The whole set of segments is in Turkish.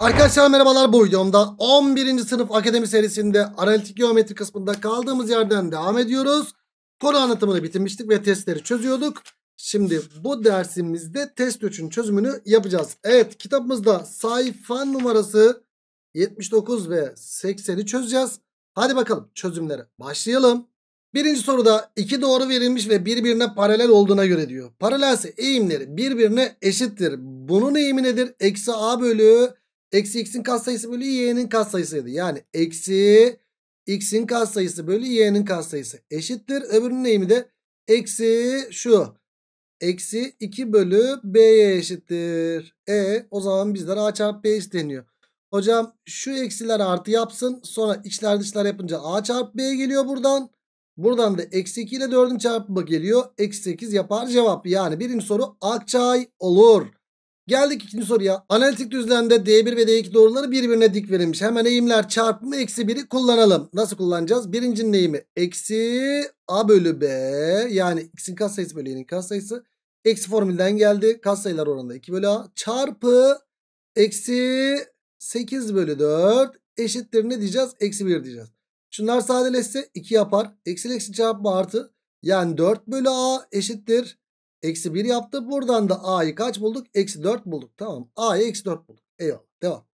Arkadaşlar merhabalar bu videomda 11. sınıf akademi serisinde analitik geometri kısmında kaldığımız yerden devam ediyoruz. Konu anlatımını bitirmiştik ve testleri çözüyorduk. Şimdi bu dersimizde test 3'ün çözümünü yapacağız. Evet kitabımızda sayfa numarası 79 ve 80'i çözeceğiz. Hadi bakalım çözümlere başlayalım. Birinci soruda iki doğru verilmiş ve birbirine paralel olduğuna göre diyor. Paralelse eğimleri birbirine eşittir. Bunun eğimi nedir? Eksi a bölü Eksi x'in katsayısı bölü y'nin katsayısıydı. Yani eksi x'in katsayısı bölü y'nin katsayısı eşittir. Öbürünün neyimi de eksi şu. Eksi 2 bölü b'ye eşittir. E o zaman bizden a çarpı b isteniyor. Hocam şu eksiler artı yapsın. Sonra içler dışlar yapınca a çarpı b geliyor buradan. Buradan da eksi 2 ile 4'ün çarpımı geliyor. Eksi 8 yapar cevap. Yani birinci soru Akçay olur. Geldik ikinci soruya. Analitik düzlemde D1 ve D2 doğruları birbirine dik verilmiş. Hemen eğimler çarpımı eksi 1'i kullanalım. Nasıl kullanacağız? Birincinin eğimi eksi A bölü B. Yani x'in katsayısı bölü y'nin katsayısı. Eksi formülden geldi. Katsayılar oranında 2 bölü A. Çarpı eksi 8 bölü 4 eşittir ne diyeceğiz? Eksi 1 diyeceğiz. Şunlar sadeleşse 2 yapar. Eksi eksi çarpma artı. Yani 4 bölü A eşittir Eksi 1 yaptı. Buradan da a'yı kaç bulduk? Eksi 4 bulduk. Tamam. A'yı eksi 4 bulduk. Eyvallah. Devam.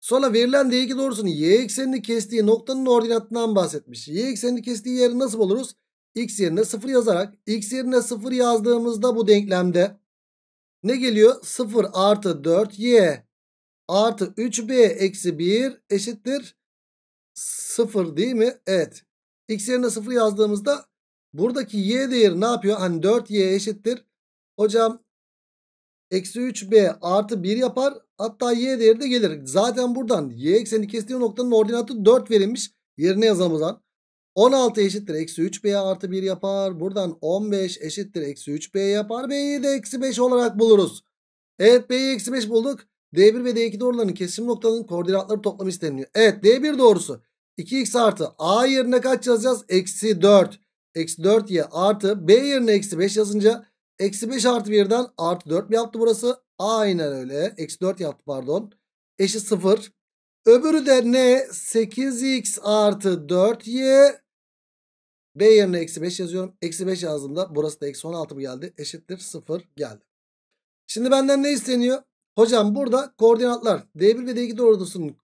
Sonra verilen D2 doğrusunun y eksenini kestiği noktanın ordinatından bahsetmiş. Y eksenini kestiği yeri nasıl buluruz? X yerine 0 yazarak. X yerine 0 yazdığımızda bu denklemde ne geliyor? 0 artı 4y artı 3b eksi 1 eşittir 0 değil mi? Evet. X yerine 0 yazdığımızda Buradaki y değeri ne yapıyor? Hani 4y eşittir. Hocam eksi 3b artı 1 yapar. Hatta y değeri de gelir. Zaten buradan y ekseni kestiği noktanın ordinatı 4 verilmiş. Yerine yazalım o zaman. 16 eşittir eksi 3b artı 1 yapar. Buradan 15 eşittir eksi 3b yapar. b'yi de eksi 5 olarak buluruz. Evet b'yi eksi 5 bulduk. d1 ve d2 doğrularının kesim noktalarının koordinatları toplamı isteniyor. Evet d1 doğrusu 2x artı a yerine kaç yazacağız? Eksi 4. Eksi 4y artı b yerine eksi 5 yazınca eksi 5 artı 1'den artı 4 mi yaptı burası? Aynen öyle. Eksi 4 yaptı pardon. Eşi 0. Öbürü de ne? 8x artı 4y. B yerine eksi 5 yazıyorum. Eksi 5 yazdığımda burası da eksi 16 mı geldi? Eşittir 0 geldi. Şimdi benden ne isteniyor? Hocam burada koordinatlar D1 ve D2 doğrultusunun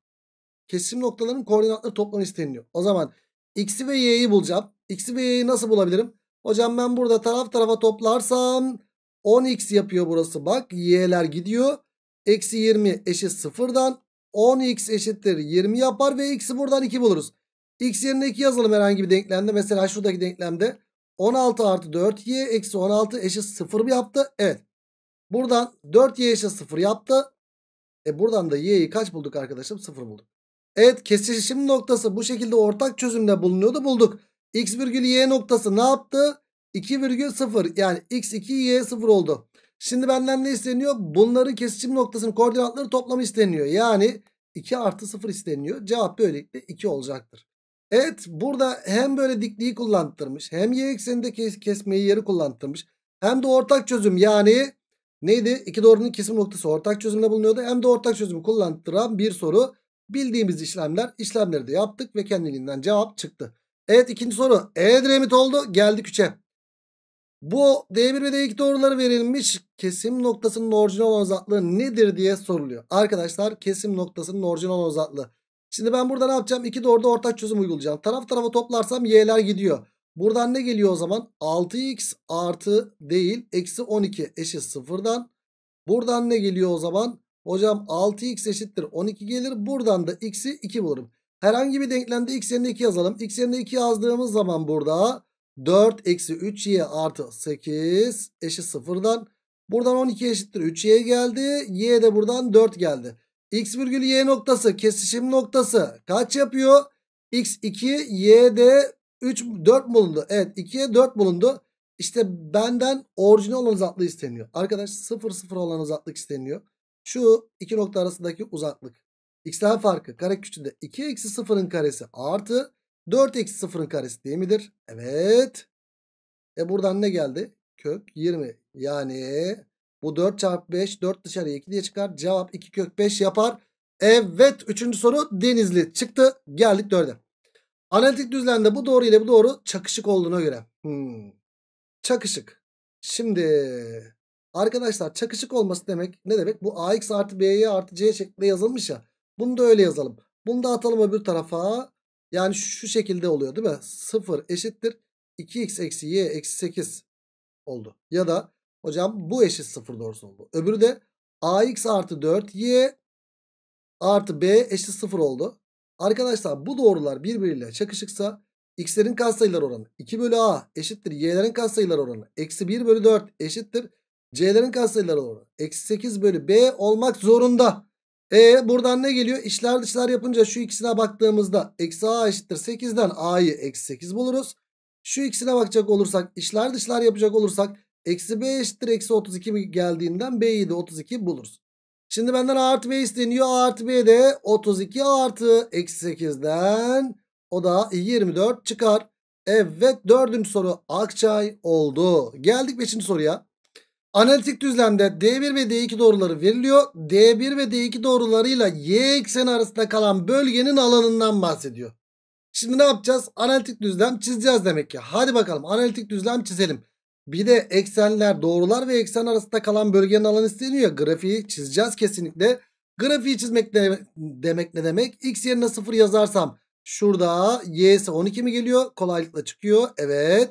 kesim noktalarının koordinatları toplamı isteniyor. O zaman x'i ve y'yi bulacağım. X'i bir nasıl bulabilirim? Hocam ben burada taraf tarafa toplarsam 10x yapıyor burası. Bak y'ler gidiyor. Eksi 20 eşit 0'dan 10x eşittir 20 yapar ve x'i buradan 2 buluruz. x yerine 2 yazalım herhangi bir denklemde. Mesela şuradaki denklemde 16 artı 4y eksi 16 eşit 0 mı yaptı? Evet. Buradan 4y eşit 0 yaptı. E buradan da y'yi kaç bulduk arkadaşım? 0 bulduk. Evet kesişim noktası bu şekilde ortak çözümle bulunuyordu bulduk. X virgül y noktası ne yaptı? 2 virgül 0 yani x2 y 0 oldu. Şimdi benden ne isteniyor? Bunların kesişim noktasının koordinatları toplamı isteniyor. Yani 2 artı 0 isteniyor. Cevap böylelikle 2 olacaktır. Evet burada hem böyle dikliği kullandırmış hem y ekseninde kes kesmeyi yeri kullandırmış. Hem de ortak çözüm yani neydi? İki doğrunun kesim noktası ortak çözümle bulunuyordu. Hem de ortak çözümü kullandıran bir soru. Bildiğimiz işlemler işlemleri de yaptık ve kendiliğinden cevap çıktı. Evet ikinci soru. Edremit oldu. Geldik 3'e. Bu D1 ve D2 doğruları verilmiş kesim noktasının orijinal uzaklığı nedir diye soruluyor. Arkadaşlar kesim noktasının orijinal uzaklığı. Şimdi ben burada ne yapacağım? İki doğruda ortak çözüm uygulayacağım. Taraf tarafa toplarsam y'ler gidiyor. Buradan ne geliyor o zaman? 6x artı değil eksi 12 eşit sıfırdan. Buradan ne geliyor o zaman? Hocam 6x eşittir 12 gelir. Buradan da x'i 2 bulurum. Herhangi bir denklemde x yerine 2 yazalım. x yerine 2 yazdığımız zaman burada 4 eksi 3y artı 8 eşit sıfırdan. Buradan 12 eşittir 3y geldi. y de buradan 4 geldi. x virgül y noktası kesişim noktası kaç yapıyor? x 2 y de 3 4 bulundu. Evet 2'ye 4 bulundu. İşte benden orijinal olan uzaklık isteniyor. Arkadaş 0 0 olan uzaklık isteniyor. Şu iki nokta arasındaki uzaklık. X farkı kare küçüğünde 2 eksi 0'ın karesi artı 4 eksi 0'ın karesi değil midir? Evet. E buradan ne geldi? Kök 20. Yani bu 4 çarpı 5 4 dışarıya 2 diye çıkar. Cevap 2 kök 5 yapar. Evet. Üçüncü soru denizli çıktı. Geldik 4'e. Analitik düzlemde bu doğru ile bu doğru çakışık olduğuna göre. Hmm. Çakışık. Şimdi arkadaşlar çakışık olması demek ne demek? Bu ax artı b'ye artı c şeklinde yazılmış ya. Bunu da öyle yazalım. Bunu da atalım öbür tarafa. Yani şu şekilde oluyor değil mi? 0 eşittir 2x eksi y eksi 8 oldu. Ya da hocam bu eşit 0 doğrusu oldu. Öbürü de ax artı 4y artı b eşit 0 oldu. Arkadaşlar bu doğrular birbiriyle çakışıksa x'lerin katsayılar oranı 2 bölü a eşittir y'lerin katsayılar oranı eksi 1 bölü 4 eşittir c'lerin katsayılar oranı eksi 8 bölü b olmak zorunda. E buradan ne geliyor? İşler dışlar yapınca şu ikisine baktığımızda eksi a eşittir 8'den a'yı eksi 8 buluruz. Şu ikisine bakacak olursak işler dışlar yapacak olursak eksi b eşittir eksi 32 geldiğinden b'yi de 32 buluruz. Şimdi benden a artı b isteniyor. a artı b de 32 artı eksi 8'den o da 24 çıkar. Evet dördüncü soru Akçay oldu. Geldik beşinci soruya. Analitik düzlemde D1 ve D2 doğruları veriliyor. D1 ve D2 doğrularıyla y ekseni arasında kalan bölgenin alanından bahsediyor. Şimdi ne yapacağız? Analitik düzlem çizeceğiz demek ki. Hadi bakalım analitik düzlem çizelim. Bir de eksenler doğrular ve eksen arasında kalan bölgenin alanı isteniyor. Grafiği çizeceğiz kesinlikle. Grafiği çizmek de, demek ne demek? X yerine 0 yazarsam şurada y ise 12 mi geliyor? Kolaylıkla çıkıyor. Evet.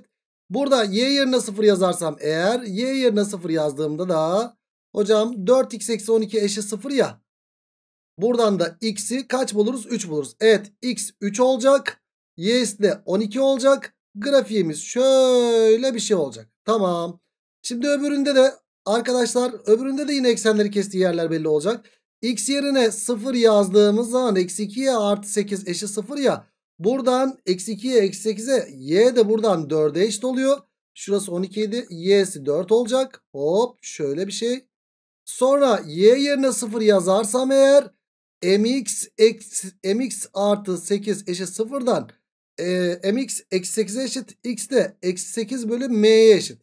Burada y yerine 0 yazarsam eğer y yerine 0 yazdığımda da hocam 4x eksi 12 eşi 0 ya. Buradan da x'i kaç buluruz? 3 buluruz. Evet x 3 olacak. y'si de 12 olacak. Grafiğimiz şöyle bir şey olacak. Tamam. Şimdi öbüründe de arkadaşlar öbüründe de yine eksenleri kestiği yerler belli olacak. x yerine 0 yazdığımız zaman x 2 ya artı 8 eşi 0 ya. Buradan eksi 2'ye eksi 8'e y de buradan 4'e eşit oluyor. Şurası 12 idi. Y'si 4 olacak. Hop şöyle bir şey. Sonra y yerine 0 yazarsam eğer mx, eksi, mx artı 8 eşit 0'dan e, mx eksi 8'e eşit x de eksi 8 bölü m'ye eşit.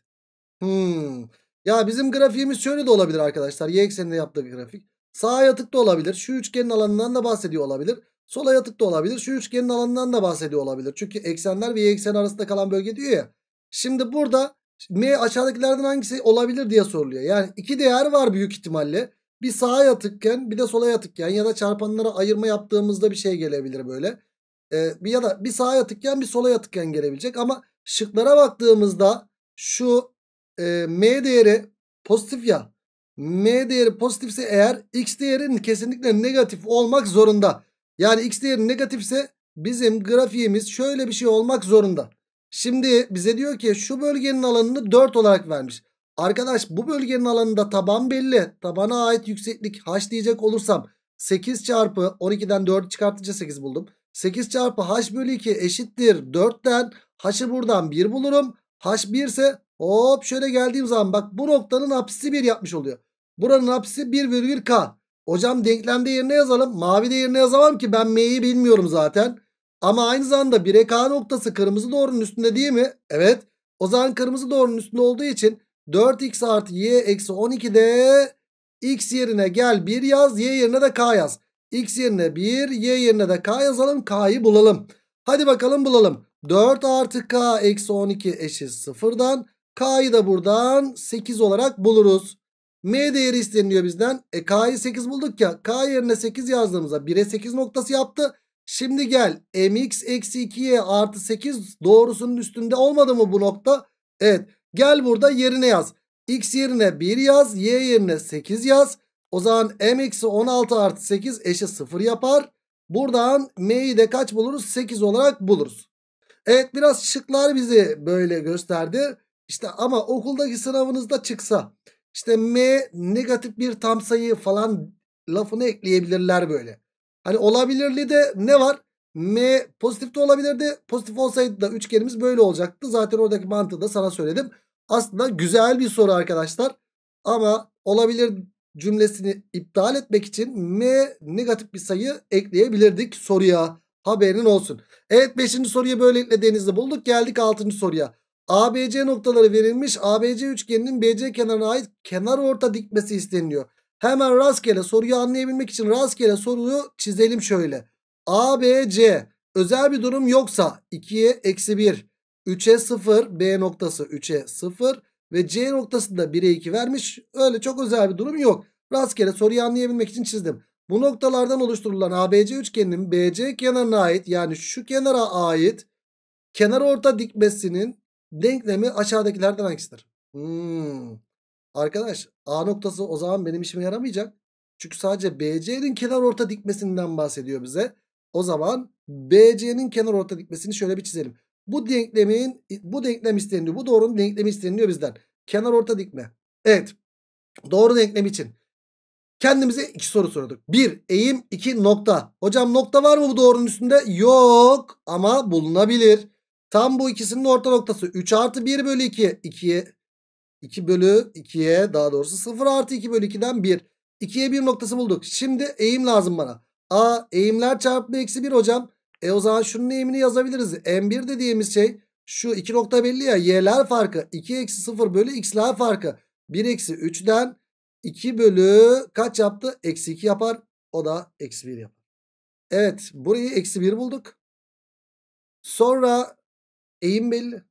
Hmm. Ya bizim grafiğimiz şöyle de olabilir arkadaşlar. Y ekseninde yaptığı grafik. Sağa yatık da olabilir. Şu üçgenin alanından da bahsediyor olabilir. Sola yatık da olabilir. Şu üçgenin alanından da bahsediyor olabilir. Çünkü eksenler ve y ekseni arasında kalan bölge diyor ya. Şimdi burada m aşağıdakilerden hangisi olabilir diye soruluyor. Yani iki değer var büyük ihtimalle. Bir sağa yatıkken bir de sola yatıkken ya da çarpanlara ayırma yaptığımızda bir şey gelebilir böyle. Ee, ya da bir sağa yatıkken bir sola yatıkken gelebilecek. Ama şıklara baktığımızda şu e, m değeri pozitif ya. M değeri pozitifse eğer x değerin kesinlikle negatif olmak zorunda. Yani x değeri negatifse bizim grafiğimiz şöyle bir şey olmak zorunda. Şimdi bize diyor ki şu bölgenin alanını 4 olarak vermiş. Arkadaş bu bölgenin alanında taban belli. Tabana ait yükseklik h diyecek olursam 8 çarpı 12'den 4 çıkartınca 8 buldum. 8 çarpı h bölü 2 eşittir 4'ten h'ı buradan 1 bulurum. h 1 ise hop şöyle geldiğim zaman bak bu noktanın apsisi 1 yapmış oluyor. Buranın apsisi k. Hocam denklemde yerine yazalım. Mavi de yerine yazamam ki ben m'yi bilmiyorum zaten. Ama aynı zamanda 1'e k noktası kırmızı doğrunun üstünde değil mi? Evet. O zaman kırmızı doğrunun üstünde olduğu için 4x artı y eksi 12 de x yerine gel 1 yaz y yerine de k yaz. x yerine 1 y yerine de k yazalım k'yı bulalım. Hadi bakalım bulalım. 4 artı k eksi 12 eşit 0'dan, k'yı da buradan 8 olarak buluruz. M değeri isteniliyor bizden. E K'yı 8 bulduk ya. K yerine 8 yazdığımızda 1'e 8 noktası yaptı. Şimdi gel mx eksi 2y artı 8 doğrusunun üstünde olmadı mı bu nokta? Evet. Gel burada yerine yaz. X yerine 1 yaz. Y yerine 8 yaz. O zaman m eksi 16 artı 8 eşi 0 yapar. Buradan m'yi de kaç buluruz? 8 olarak buluruz. Evet biraz şıklar bizi böyle gösterdi. İşte ama okuldaki sınavınızda çıksa işte M negatif bir tam sayı falan lafını ekleyebilirler böyle. Hani olabilirli de ne var? M pozitif de olabilirdi. Pozitif olsaydı da üçgenimiz böyle olacaktı. Zaten oradaki mantığı da sana söyledim. Aslında güzel bir soru arkadaşlar. Ama olabilir cümlesini iptal etmek için M negatif bir sayı ekleyebilirdik soruya. haberin olsun. Evet 5. soruyu böylelikle Denizli bulduk. Geldik 6. soruya. ABC noktaları verilmiş. ABC üçgeninin BC kenarına ait kenar orta dikmesi isteniliyor. Hemen rastgele soruyu anlayabilmek için rastgele soruyu çizelim şöyle. ABC özel bir durum yoksa 2'ye eksi 1, 3'e 0, B noktası 3'e 0 ve C noktasında 1'e 2 vermiş. Öyle çok özel bir durum yok. Rastgele soruyu anlayabilmek için çizdim. Bu noktalardan oluşturulan ABC üçgeninin BC kenarına ait yani şu kenara ait kenar orta dikmesinin Denklemi aşağıdakilerden hangisidir? Hmm. Arkadaş A noktası o zaman benim işime yaramayacak. Çünkü sadece BC'nin kenar orta dikmesinden bahsediyor bize. O zaman BC'nin kenar orta dikmesini şöyle bir çizelim. Bu denklemin bu denklem isteniliyor. Bu doğrunun denklemi isteniliyor bizden. Kenar orta dikme. Evet. Doğru denklem için. Kendimize iki soru sorduk. Bir eğim iki nokta. Hocam nokta var mı bu doğrunun üstünde? Yok ama bulunabilir. Tam bu ikisinin orta noktası 3 artı 1 bölü 2. 2'ye 2 bölü 2'ye daha doğrusu 0 artı 2 bölü 2'den 1. 2'ye 1 noktası bulduk. Şimdi eğim lazım bana. A eğimler çarpımı eksi 1 hocam. E o zaman şunun eğimini yazabiliriz. M1 dediğimiz şey şu 2 nokta belli ya. Y'ler farkı 2 eksi 0 bölü x'ler farkı. 1 eksi 3'den 2 bölü kaç yaptı? Eksi 2 yapar. O da eksi 1 yapar. Evet burayı eksi 1 bulduk. Sonra Eğim belli.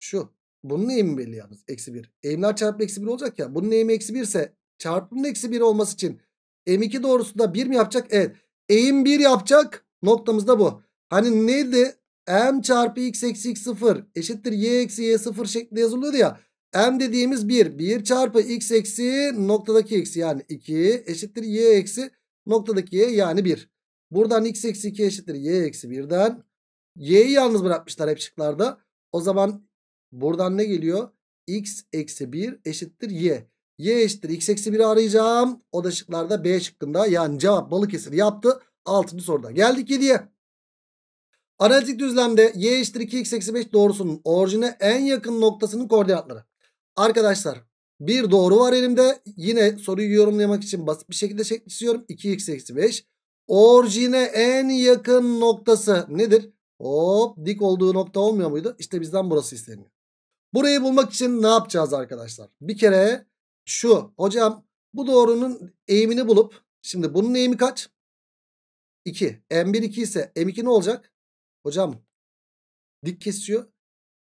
Şu. Bunun eğimi belli yalnız. Eksi 1. Eğimler çarpı eksi 1 olacak ya. Bunun eğimi eksi 1 ise çarpımın eksi 1 olması için M2 doğrusunda 1 mi yapacak? Evet. Eğim 1 yapacak. Noktamız da bu. Hani neydi? M çarpı x eksi x 0 eşittir y eksi y 0 şeklinde yazılıyordu ya. M dediğimiz 1. 1 çarpı x eksi noktadaki x yani 2 eşittir y eksi noktadaki y yani 1. Buradan x eksi 2 eşittir y eksi 1'den. Y'yi yalnız bırakmışlar hep şıklarda. O zaman buradan ne geliyor? X eksi 1 eşittir Y. Y eşittir X eksi 1'i arayacağım. O da şıklarda B şıkkında. Yani cevap Balıkesir yaptı. 6. soruda. Geldik 7'ye. Analitik düzlemde y eşittir 2 x eksi 5 doğrusunun orijine en yakın noktasının koordinatları. Arkadaşlar bir doğru var elimde. Yine soruyu yorumlamak için basit bir şekilde çiziyorum. 2 x eksi 5. Orijine en yakın noktası nedir? Hop dik olduğu nokta olmuyor muydu? İşte bizden burası isteniyor. Burayı bulmak için ne yapacağız arkadaşlar? Bir kere şu hocam bu doğrunun eğimini bulup şimdi bunun eğimi kaç? 2. M1 2 ise M2 ne olacak? Hocam dik kesiyor.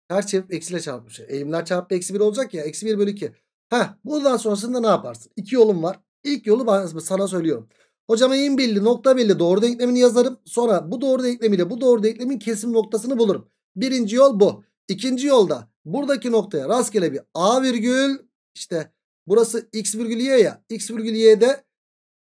Ters çevirip eksiyle çarpmış. Eğimler çarpı eksi 1 olacak ya. Eksi 1 bölü 2. Heh, buradan sonrasında ne yaparsın? İki yolum var. İlk yolu ben sana söylüyorum. Hocam eğim belli nokta belli doğru denklemini yazarım. Sonra bu doğru denklemiyle bu doğru denklemin kesim noktasını bulurum. Birinci yol bu. İkinci yolda buradaki noktaya rastgele bir A virgül işte burası X virgül Y ya. X virgül Y'de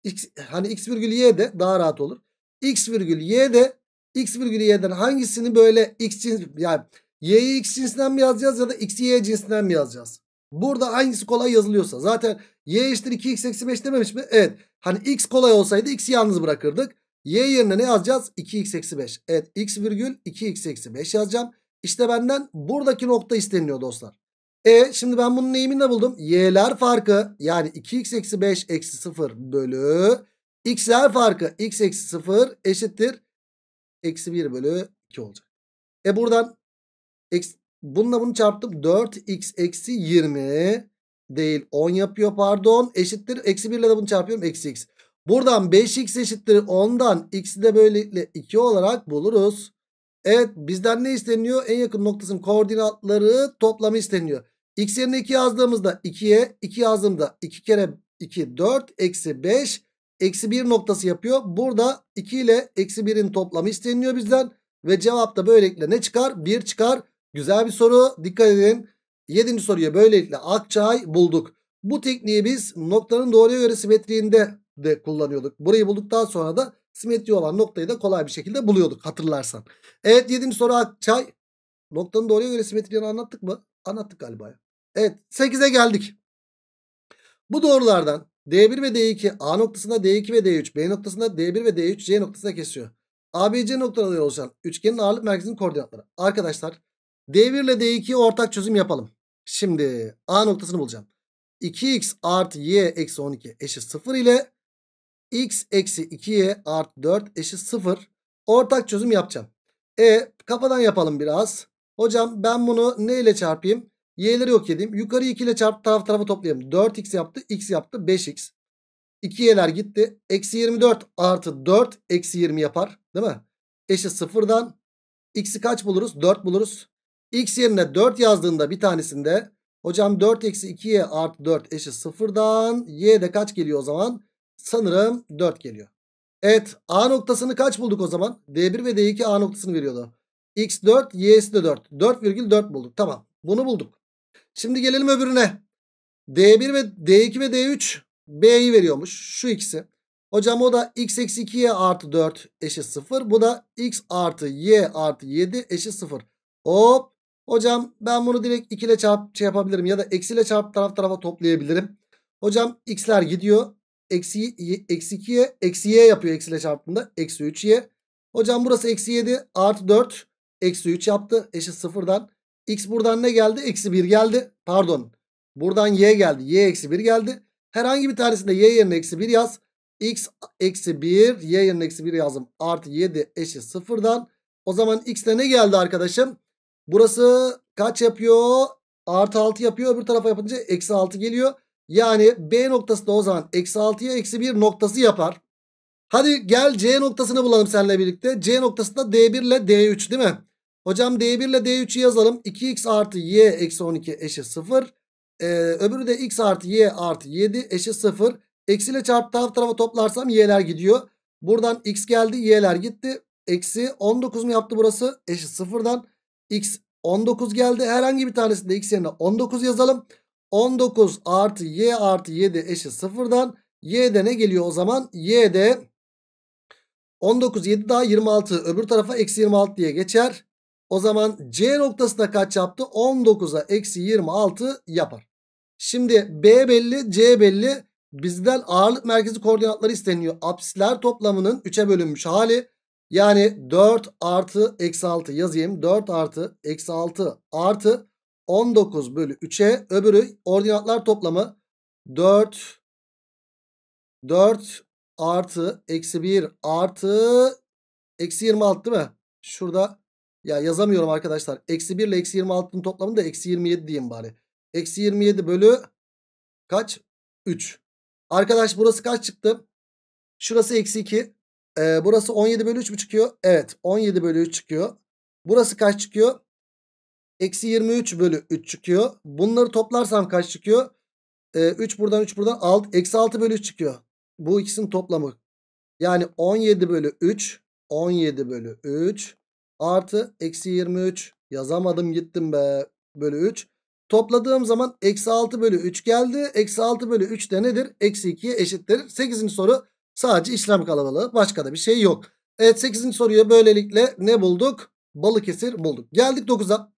X, hani X virgül Y'de daha rahat olur. X virgül Y'de X virgül Y'den hangisini böyle X cins yani Y'yi X cinsinden mi yazacağız ya da X'i Y cinsinden mi yazacağız? Burada hangisi kolay yazılıyorsa. Zaten y eşittir 2x eksi 5 dememiş mi? Evet. Hani x kolay olsaydı x'i yalnız bırakırdık. Y yerine ne yazacağız? 2x eksi 5. Evet x virgül 2x eksi 5 yazacağım. İşte benden buradaki nokta isteniliyor dostlar. E şimdi ben bunun neyimini de buldum? Y'ler farkı yani 2x eksi 5 eksi 0 bölü x'ler farkı x eksi 0 eşittir. Eksi 1 bölü 2 olacak. E buradan eksi, Bununla bunu çarptım. 4x eksi 20 değil 10 yapıyor pardon. Eşittir. Eksi 1 ile de bunu çarpıyorum. Eksi x. Buradan 5x eşittir 10'dan x'i de böylelikle 2 olarak buluruz. Evet bizden ne isteniyor? En yakın noktasının koordinatları toplamı isteniyor. X yerine 2 yazdığımızda 2'ye 2 yazdığımda 2 kere 2 4 eksi 5 eksi 1 noktası yapıyor. Burada 2 ile eksi 1'in toplamı isteniyor bizden. Ve cevap da böylelikle ne çıkar? 1 çıkar. Güzel bir soru. Dikkat edin. yedinci soruya böylelikle Akçay bulduk. Bu tekniği biz noktanın doğruya göre simetriğinde de kullanıyorduk. Burayı bulduktan sonra da simetri olan noktayı da kolay bir şekilde buluyorduk hatırlarsan. Evet yedinci soru Akçay. Noktanın doğruya göre simetriğini anlattık mı? Anlattık galiba. Evet 8'e geldik. Bu doğrulardan D1 ve D2 A noktasında D2 ve D3 B noktasında D1 ve D3 C noktasında kesiyor. ABC noktaları oluşan üçgenin ağırlık merkezinin koordinatları. Arkadaşlar D1 ile D2'ye ortak çözüm yapalım. Şimdi A noktasını bulacağım. 2x artı y eksi 12 eşit 0 ile x eksi 2y artı 4 eşit 0 ortak çözüm yapacağım. E kafadan yapalım biraz. Hocam ben bunu ne ile çarpayım? Y'leri yok edeyim. Yukarı 2 ile çarp taraf tarafa toplayayım. 4x yaptı. X yaptı. 5x. 2y'ler gitti. Eksi 24 artı 4 eksi 20 yapar. Değil mi? Eşit 0'dan X'i kaç buluruz? 4 buluruz. X yerine 4 yazdığında bir tanesinde hocam 4 eksi 2y artı 4 eşit sıfırdan y de kaç geliyor o zaman? Sanırım 4 geliyor. Evet A noktasını kaç bulduk o zaman? D1 ve D2 A noktasını veriyordu. X4 Y'si de 4. 4,4 bulduk. Tamam bunu bulduk. Şimdi gelelim öbürüne. D1 ve D2 ve D3 B'yi veriyormuş. Şu ikisi. Hocam o da x eksi 2y artı 4 eşit 0. Bu da x artı y artı 7 eşit 0. Hop Hocam ben bunu direkt 2 ile çarp şey yapabilirim ya da eksiyle çarp taraf tarafa toplayabilirim. Hocam x'ler gidiyor. Eksi, eksi 2'ye eksi y yapıyor eksiyle çarptığında. Eksi 3y. Hocam burası eksi 7 artı 4 eksi 3 yaptı. Eşit sıfırdan. X buradan ne geldi? Eksi 1 geldi. Pardon. Buradan y geldi. Y eksi 1 geldi. Herhangi bir tanesinde y yerine eksi 1 yaz. X eksi 1 y yerine eksi 1 yazdım. Artı 7 eşit sıfırdan. O zaman x'te ne geldi arkadaşım? Burası kaç yapıyor? Artı 6 yapıyor. Öbür tarafa yapınca eksi 6 geliyor. Yani B noktası da o zaman eksi 6'ya eksi 1 noktası yapar. Hadi gel C noktasını bulalım seninle birlikte. C noktası da D1 ile D3 değil mi? Hocam D1 ile D3'ü yazalım. 2x artı y eksi 12 eşit 0. Ee, öbürü de x artı y artı 7 eşit 0. Eksiyle çarptı alt tarafa toplarsam y'ler gidiyor. Buradan x geldi y'ler gitti. Eksi 19 mu yaptı burası? Eşit 0'dan. X 19 geldi. Herhangi bir tanesinde x yerine 19 yazalım. 19 artı y artı 7 eşit sıfırdan. Y'de ne geliyor o zaman? Y'de 19 7 daha 26 öbür tarafa eksi 26 diye geçer. O zaman C noktasına kaç yaptı? 19'a eksi 26 yapar. Şimdi B belli C belli. Bizden ağırlık merkezi koordinatları isteniyor. Apsisler toplamının 3'e bölünmüş hali. Yani 4 artı eksi 6 yazayım. 4 artı eksi 6 artı 19 bölü 3'e öbürü ordinatlar toplamı 4 4 artı eksi 1 artı eksi 26 değil mi? Şurada ya yazamıyorum arkadaşlar. Eksi 1 ile eksi 26'nın toplamını da eksi 27 diyeyim bari. Eksi 27 bölü kaç? 3. Arkadaş burası kaç çıktı? Şurası eksi 2. E, burası 17 bölü 3 mü çıkıyor? Evet 17 bölü 3 çıkıyor. Burası kaç çıkıyor? Eksi 23 bölü 3 çıkıyor. Bunları toplarsam kaç çıkıyor? E, ee, 3 buradan 3 buradan alt, eksi 6 bölü 3 çıkıyor. Bu ikisinin toplamı. Yani 17 bölü 3 17 bölü 3 artı eksi 23 yazamadım gittim be bölü 3. Topladığım zaman eksi 6 bölü 3 geldi. Eksi 6 bölü 3 de nedir? Eksi 2'ye eşittir. 8. soru Sadece işlem kalabalığı başka da bir şey yok. Evet 8. soruyu böylelikle ne bulduk? Balıkesir bulduk. Geldik 9'a.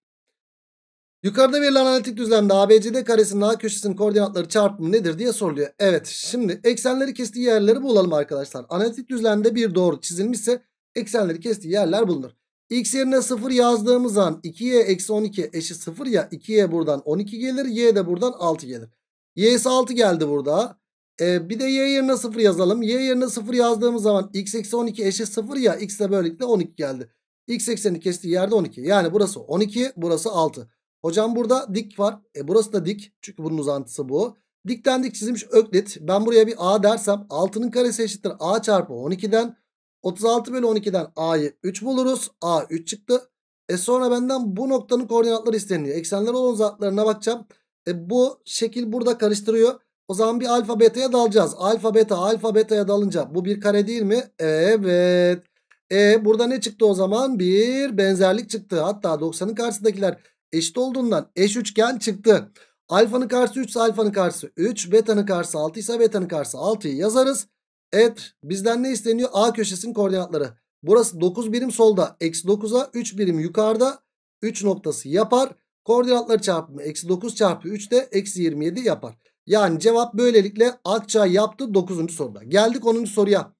Yukarıda verilen analitik düzlemde ABCD karesinin A köşesinin koordinatları çarpımı nedir diye soruluyor. Evet şimdi eksenleri kestiği yerleri bulalım arkadaşlar. Analitik düzlemde bir doğru çizilmişse eksenleri kestiği yerler bulunur. X yerine 0 yazdığımız an 2y eksi 12 eşit 0 ya 2y buradan 12 gelir y de buradan 6 gelir. y'si 6 geldi burada. E, bir de y yerine 0 yazalım. Y yerine 0 yazdığımız zaman x eksi 12 eşit 0 ya x de böylelikle 12 geldi. X eksenini kestiği yerde 12. Yani burası 12 burası 6. Hocam burada dik var. E, burası da dik. Çünkü bunun uzantısı bu. Dikten dik çizilmiş öklit. Ben buraya bir a dersem 6'nın karesi eşittir a çarpı 12'den. 36 bölü 12'den a'yı 3 buluruz. a 3 çıktı. E sonra benden bu noktanın koordinatları isteniyor. Eksenler olan uzaklarına bakacağım. E bu şekil burada karıştırıyor. O zaman bir alfa beta'ya dalacağız. Alfa beta alfa beta'ya dalınca bu bir kare değil mi? Evet. E burada ne çıktı o zaman? Bir benzerlik çıktı. Hatta 90'ın karşısındakiler eşit olduğundan eş üçgen çıktı. Alfanın karşısı 3 alfanın karşısı 3. Betanın karşısı 6 ise betanın karşısı 6'yı yazarız. Evet bizden ne isteniyor? A köşesinin koordinatları. Burası 9 birim solda. Eksi 9'a 3 birim yukarıda. 3 noktası yapar. Koordinatları çarpımı eksi 9 çarpı 3 de eksi 27 yapar. Yani cevap böylelikle Akçay yaptı 9. soruda. Geldik 10. soruya.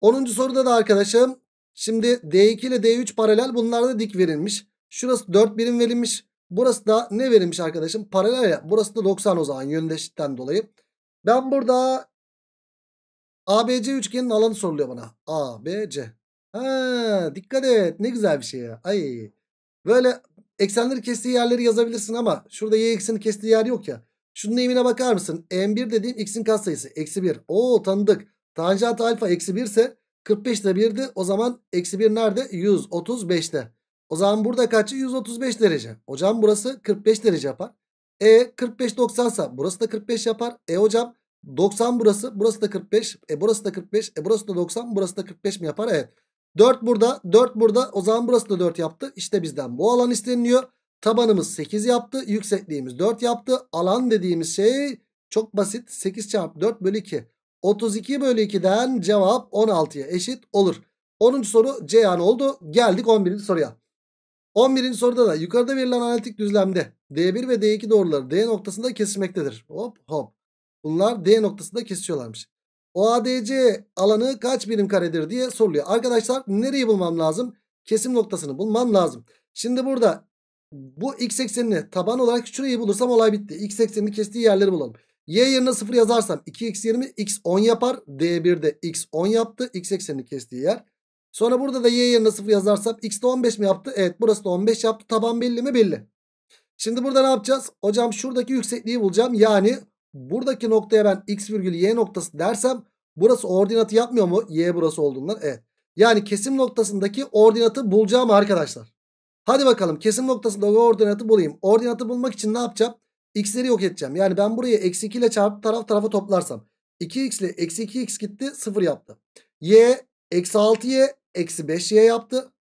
10. soruda da arkadaşım şimdi D2 ile D3 paralel bunlarda dik verilmiş. Şurası 4 birim verilmiş. Burası da ne verilmiş arkadaşım? Paralel ya. Burası da 90 o zaman yöndeşlikten dolayı. Ben burada ABC üçgenin alanı soruluyor bana. ABC. Ha, dikkat et. Ne güzel bir şey ya. Ay. Böyle eksenleri kestiği yerleri yazabilirsin ama şurada y ekseni kestiği yer yok ya. Şunun emine bakar mısın? M1 dediğim x'in katsayısı. Eksi 1. Oo tanıdık. Tanjant alfa eksi 1 ise 45 de 1'di. O zaman eksi 1 nerede? 135'te. O zaman burada kaçı? 135 derece. Hocam burası 45 derece yapar. E 45 90 sa burası da 45 yapar. E hocam 90 burası. Burası da 45. E burası da 45. E burası da 90. Burası da 45 mi yapar? Evet. 4 burada. 4 burada. O zaman burası da 4 yaptı. İşte bizden bu alan isteniliyor. Tabanımız 8 yaptı. Yüksekliğimiz 4 yaptı. Alan dediğimiz şey çok basit. 8 çarpı 4 bölü 2. 32 bölü 2'den cevap 16'ya eşit olur. 10. soru Ceyhan oldu. Geldik 11. soruya. 11. soruda da yukarıda verilen analitik düzlemde D1 ve D2 doğruları D noktasında kesişmektedir. Hop hop. Bunlar D noktasında kesişiyorlarmış. OADC alanı kaç birim karedir diye soruluyor. Arkadaşlar nereyi bulmam lazım? Kesim noktasını bulmam lazım. Şimdi burada bu x eksenini taban olarak şurayı bulursam olay bitti. X eksenini kestiği yerleri bulalım. Y yerine 0 yazarsam 2x20 x 10 yapar. D1'de x 10 yaptı. X eksenini kestiği yer. Sonra burada da y yerine 0 yazarsam x de 15 mi yaptı? Evet burası da 15 yaptı. Taban belli mi? Belli. Şimdi burada ne yapacağız? Hocam şuradaki yüksekliği bulacağım. Yani buradaki noktaya ben x virgül y noktası dersem burası ordinatı yapmıyor mu? Y burası olduğundan evet. Yani kesim noktasındaki ordinatı bulacağım arkadaşlar. Hadi bakalım kesim noktasındaki ordinatı bulayım. Ordinatı bulmak için ne yapacağım? X'leri yok edeceğim. Yani ben buraya eksi 2 ile çarpıp taraf tarafa toplarsam. 2x ile eksi 2x gitti 0 yaptı. Y eksi 6y eksi 5y yaptı.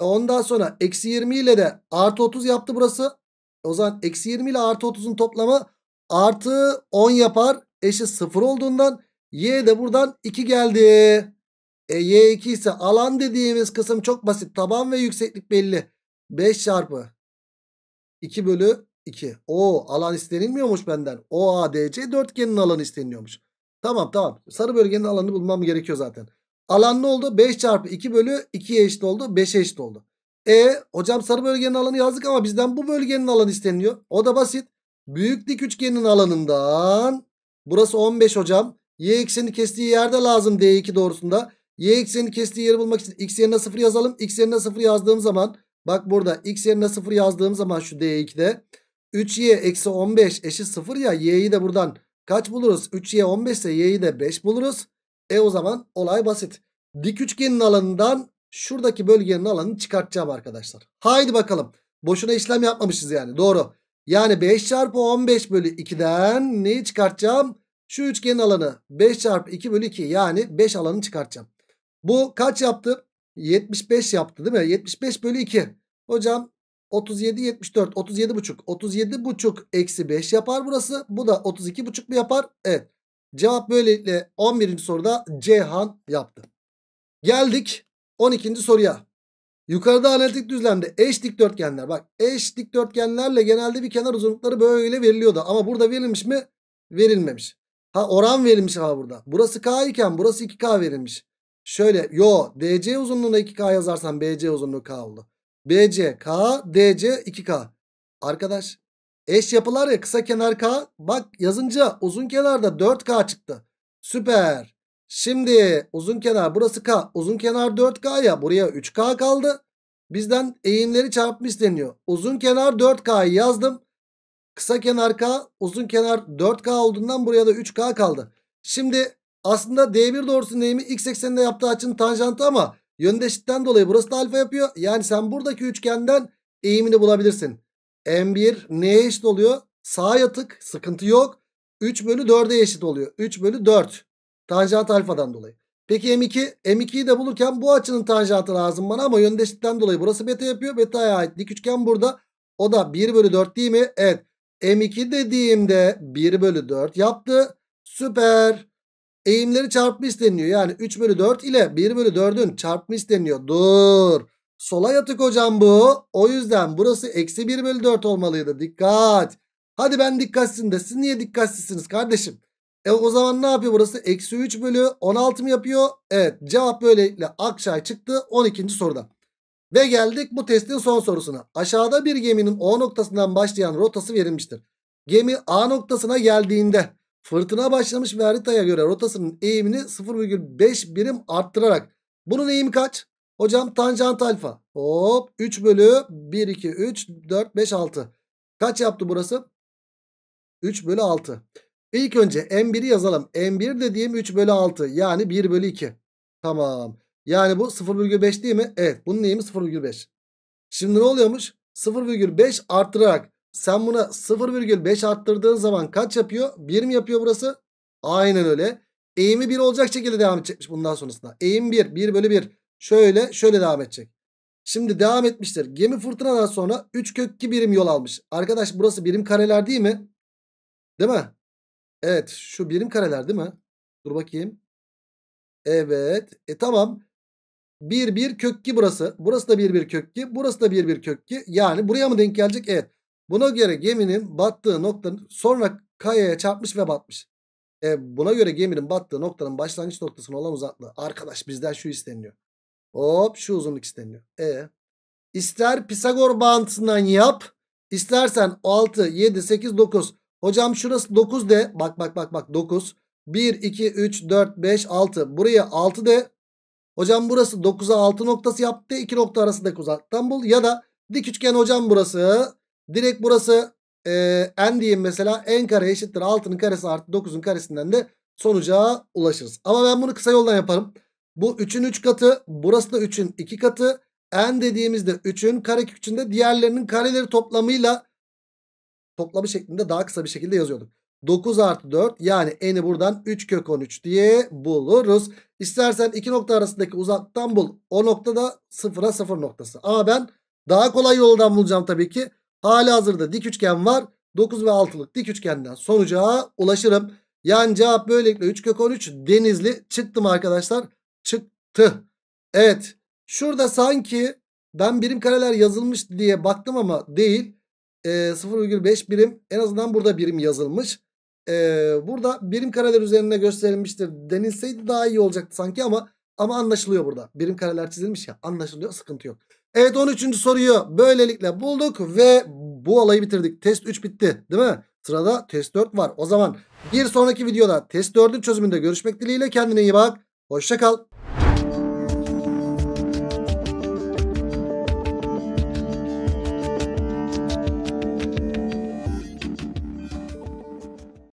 E ondan sonra eksi 20 ile de artı 30 yaptı burası. O zaman eksi 20 ile artı 30'un toplamı artı 10 yapar. Eşi 0 olduğundan y de buradan 2 geldi. E, y2 ise alan dediğimiz kısım çok basit. Taban ve yükseklik belli. 5 çarpı 2 bölü 2. O alan istenilmiyormuş benden. O ADC dörtgenin alanı isteniliyormuş. Tamam tamam. Sarı bölgenin alanını bulmam gerekiyor zaten. Alan ne oldu? 5 çarpı 2 bölü 2'ye eşit oldu. 5'e eşit oldu. E hocam sarı bölgenin alanı yazdık ama bizden bu bölgenin alanı isteniliyor. O da basit. Büyük dik üçgenin alanından burası 15 hocam. Y ekseni kestiği yerde lazım D2 doğrusunda. Y ekseni kestiği yeri bulmak için x yerine 0 yazalım. X yerine 0 yazdığım zaman Bak burada x yerine 0 yazdığım zaman şu D2'de 3y eksi 15 eşit 0 ya y'yi de buradan kaç buluruz? 3y 15 ise y'yi de 5 buluruz. E o zaman olay basit. Dik üçgenin alanından şuradaki bölgenin alanını çıkartacağım arkadaşlar. Haydi bakalım. Boşuna işlem yapmamışız yani. Doğru. Yani 5 çarpı 15 bölü 2'den neyi çıkartacağım? Şu üçgenin alanı 5 çarpı 2 bölü 2 yani 5 alanını çıkartacağım. Bu kaç yaptı? 75 yaptı değil mi? 75 bölü 2. Hocam 37 74 37 buçuk 37 buçuk eksi 5 yapar burası. Bu da 32 buçuk mu yapar? Evet. Cevap böylelikle 11. soruda Cihan yaptı. Geldik 12. soruya. Yukarıda analitik düzlemde eş dikdörtgenler. Bak eş dikdörtgenlerle genelde bir kenar uzunlukları böyle veriliyordu. Ama burada verilmiş mi? Verilmemiş. Ha oran verilmiş ama burada. Burası K iken burası 2K verilmiş. Şöyle yo DC uzunluğuna 2K yazarsan BC uzunluğu K oldu. BC K DC 2K. Arkadaş eş yapılar ya kısa kenar K. Bak yazınca uzun kenarda 4K çıktı. Süper. Şimdi uzun kenar burası K. Uzun kenar 4K ya buraya 3K kaldı. Bizden eğimleri çarpma isteniyor. Uzun kenar 4K'yı yazdım. Kısa kenar K uzun kenar 4K olduğundan buraya da 3K kaldı. Şimdi aslında D1 doğrusunun eğimi x ekseninde yaptığı açının tanjantı ama yöndeşitten dolayı burası da alfa yapıyor. Yani sen buradaki üçgenden eğimini bulabilirsin. M1 neye eşit oluyor? Sağa yatık sıkıntı yok. 3 bölü 4'e eşit oluyor. 3 bölü 4 tanjant alfadan dolayı. Peki M2 M2'yi de bulurken bu açının tanjantı lazım bana ama yöndeşitten dolayı burası beta yapıyor. Beta'ya ait dik üçgen burada. O da 1 bölü 4 değil mi? Evet. M2 dediğimde 1 bölü 4 yaptı. Süper. Eğimleri çarpma isteniyor. Yani 3 bölü 4 ile 1 bölü 4'ün çarpma isteniyor. Dur. Sola yatık hocam bu. O yüzden burası eksi 1 bölü 4 olmalıydı. Dikkat. Hadi ben dikkatsizim de siz niye dikkatsizsiniz kardeşim? E o zaman ne yapıyor burası? Eksi 3 bölü 16 mı yapıyor? Evet cevap böylelikle Akçay çıktı 12. soruda. Ve geldik bu testin son sorusuna. Aşağıda bir geminin O noktasından başlayan rotası verilmiştir. Gemi A noktasına geldiğinde Fırtına başlamış ve haritaya göre rotasının eğimini 0,5 birim arttırarak. Bunun eğimi kaç? Hocam tanjant alfa. Hop 3 bölü 1, 2, 3, 4, 5, 6. Kaç yaptı burası? 3 bölü 6. İlk önce M1'i yazalım. M1 dediğim 3 bölü 6. Yani 1 bölü 2. Tamam. Yani bu 0,5 değil mi? Evet. Bunun eğimi 0,5. Şimdi ne oluyormuş? 0,5 arttırarak. Sen buna 0,5 arttırdığın zaman kaç yapıyor? 1 mi yapıyor burası? Aynen öyle. Eğimi 1 olacak şekilde devam edecekmiş bundan sonrasında. Eğim 1. 1 bölü 1. Şöyle şöyle devam edecek. Şimdi devam etmiştir. Gemi fırtınadan sonra 3 kök 2 birim yol almış. Arkadaş burası birim kareler değil mi? Değil mi? Evet şu birim kareler değil mi? Dur bakayım. Evet. E tamam. 1 1 kök 2 burası. Burası da 1 1 kök 2. Burası da 1 1 kök 2. Yani buraya mı denk gelecek? Evet. Buna göre geminin battığı noktanın sonra kayaya çarpmış ve batmış. E, buna göre geminin battığı noktanın başlangıç noktasına olan uzaklığı. Arkadaş bizden şu isteniyor. Hop şu uzunluk isteniyor. E ister Pisagor bağıntısından yap. İstersen 6, 7, 8, 9. Hocam şurası 9 de. Bak bak bak bak 9. 1, 2, 3, 4, 5, 6. Buraya 6 de. Hocam burası 9'a 6 noktası yaptı. 2 nokta arasındaki uzaktan bul. Ya da dik üçgen hocam burası. Direkt burası e, n diyeyim mesela. n kare eşittir 6'nın karesi artı 9'un karesinden de sonuca ulaşırız. Ama ben bunu kısa yoldan yaparım. Bu 3'ün 3 katı. Burası da 3'ün 2 katı. n dediğimizde 3'ün karek 3'ün diğerlerinin kareleri toplamıyla toplamı şeklinde daha kısa bir şekilde yazıyorduk. 9 artı 4 yani n'i buradan 3 kök 13 diye buluruz. İstersen iki nokta arasındaki uzaktan bul. O noktada sıfıra sıfır noktası. Ama ben daha kolay yoldan bulacağım tabii ki. Hali hazırda dik üçgen var. 9 ve 6'lık dik üçgenden sonuca ulaşırım. Yani cevap böylelikle 3 kök 13 denizli çıktı arkadaşlar? Çıktı. Evet. Şurada sanki ben birim kareler yazılmış diye baktım ama değil. E, ee, 0,5 birim en azından burada birim yazılmış. E, burada birim kareler üzerine gösterilmiştir denilseydi daha iyi olacaktı sanki ama ama anlaşılıyor burada. Birim kareler çizilmiş ya anlaşılıyor sıkıntı yok. Evet 13. soruyu böylelikle bulduk ve bu olayı bitirdik. Test 3 bitti değil mi? Sırada test 4 var. O zaman bir sonraki videoda test 4'ün çözümünde görüşmek dileğiyle kendine iyi bak. hoşçakal.